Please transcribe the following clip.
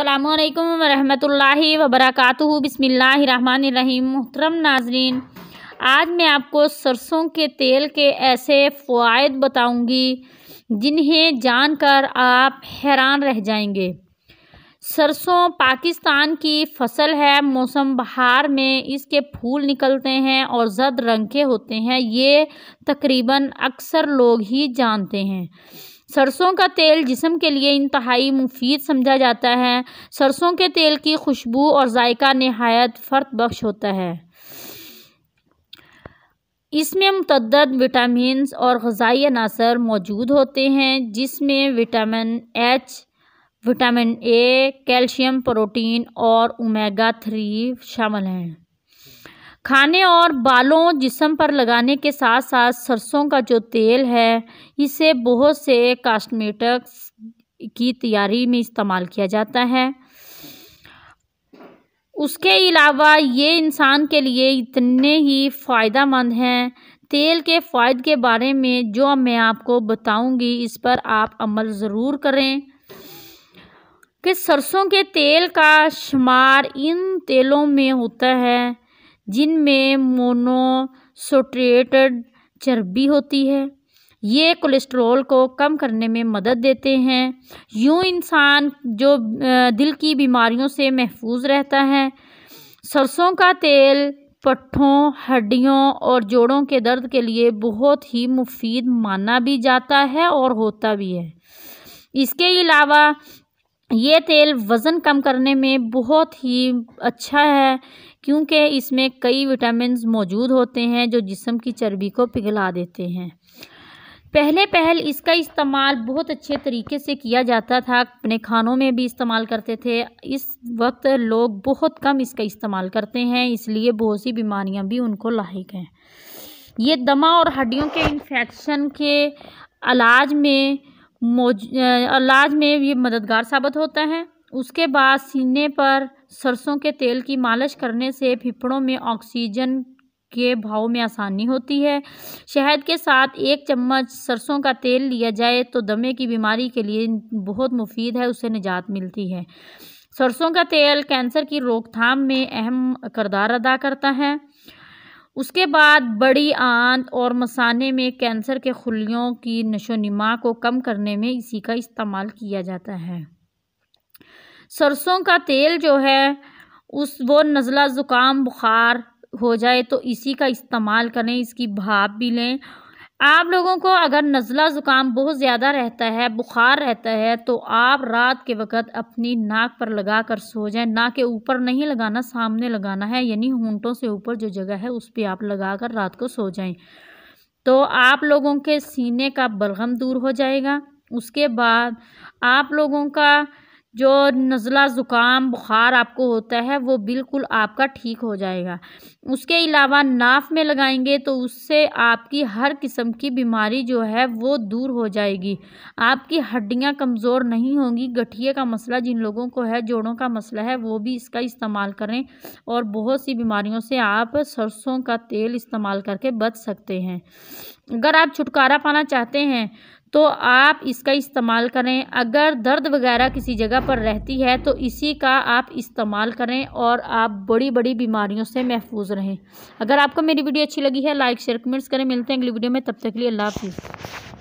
अल्लाम वरहमतुल्लाहि वबरकातुहु बिस्मिल्लाहिर्रहमानिर्रहीम मोहतरम नाजरीन आज मैं आपको सरसों के तेल के ऐसे फ़वाद बताऊंगी जिन्हें जानकर आप हैरान रह जाएंगे सरसों पाकिस्तान की फसल है मौसम बहार में इसके फूल निकलते हैं और जद रंग के होते हैं ये तकरीबन अक्सर लोग ही जानते हैं सरसों का तेल जिसम के लिए इंतहाई मुफीद समझा जाता है सरसों के तेल की खुशबू और जायका नहायत फ़र्त बख्श होता है इसमें मतद विटामिन और गजाई अनासर मौजूद होते हैं जिसमें vitamin H vitamin A calcium protein और ओमेगा थ्री शामिल हैं खाने और बालों जिसम पर लगाने के साथ साथ सरसों का जो तेल है इसे बहुत से कास्मेटिक्स की तैयारी में इस्तेमाल किया जाता है उसके अलावा ये इंसान के लिए इतने ही फ़ायदा मंद हैं तेल के फ़ायदे के बारे में जो मैं आपको बताऊंगी इस पर आप अमल ज़रूर करें कि सरसों के तेल का शुमार इन तेलों में होता है जिनमें मोनोसोट्रेट चर्बी होती है ये कोलेस्ट्रॉल को कम करने में मदद देते हैं यूँ इंसान जो दिल की बीमारियों से महफूज रहता है सरसों का तेल पट्ठों हड्डियों और जोड़ों के दर्द के लिए बहुत ही मुफीद माना भी जाता है और होता भी है इसके अलावा ये तेल वज़न कम करने में बहुत ही अच्छा है क्योंकि इसमें कई विटामिन मौजूद होते हैं जो जिसम की चर्बी को पिघला देते हैं पहले पहल इसका इस्तेमाल बहुत अच्छे तरीके से किया जाता था अपने खानों में भी इस्तेमाल करते थे इस वक्त लोग बहुत कम इसका इस्तेमाल करते हैं इसलिए बहुत सी बीमारियां भी उनको लाक हैं ये दमा और हड्डियों के इन्फेक्शन के इलाज में इलाज में ये मददगार साबित होता है उसके बाद सीने पर सरसों के तेल की मालिश करने से फिफड़ों में ऑक्सीजन के भाव में आसानी होती है शहद के साथ एक चम्मच सरसों का तेल लिया जाए तो दमे की बीमारी के लिए बहुत मुफीद है उससे निजात मिलती है सरसों का तेल कैंसर की रोकथाम में अहम करदार अदा करता है उसके बाद बड़ी आंत और मसाने में कैंसर के खुलियों की नशोनिमा को कम करने में इसी का इस्तेमाल किया जाता है सरसों का तेल जो है उस वो नज़ला ज़ुकाम बुखार हो जाए तो इसी का इस्तेमाल करें इसकी भाप भी लें आप लोगों को अगर नज़ला ज़ुकाम बहुत ज़्यादा रहता है बुखार रहता है तो आप रात के वक़्त अपनी नाक पर लगा कर सो जाएं नाक के ऊपर नहीं लगाना सामने लगाना है यानी होंठों से ऊपर जो जगह है उस पर आप लगा कर रात को सो जाएं तो आप लोगों के सीने का बलगम दूर हो जाएगा उसके बाद आप लोगों का जो नज़ला ज़ुकाम बुखार आपको होता है वो बिल्कुल आपका ठीक हो जाएगा उसके अलावा नाफ में लगाएंगे तो उससे आपकी हर किस्म की बीमारी जो है वो दूर हो जाएगी आपकी हड्डियां कमज़ोर नहीं होंगी गठिए का मसला जिन लोगों को है जोड़ों का मसला है वो भी इसका इस्तेमाल करें और बहुत सी बीमारियों से आप सरसों का तेल इस्तेमाल करके बच सकते हैं अगर आप छुटकारा पाना चाहते हैं तो आप इसका इस्तेमाल करें अगर दर्द वगैरह किसी जगह पर रहती है तो इसी का आप इस्तेमाल करें और आप बड़ी बड़ी बीमारियों से महफूज रहें अगर आपको मेरी वीडियो अच्छी लगी है लाइक शेयर कमेंट्स करें मिलते हैं अगली वीडियो में तब तक के लिए अल्लाह हाफिज़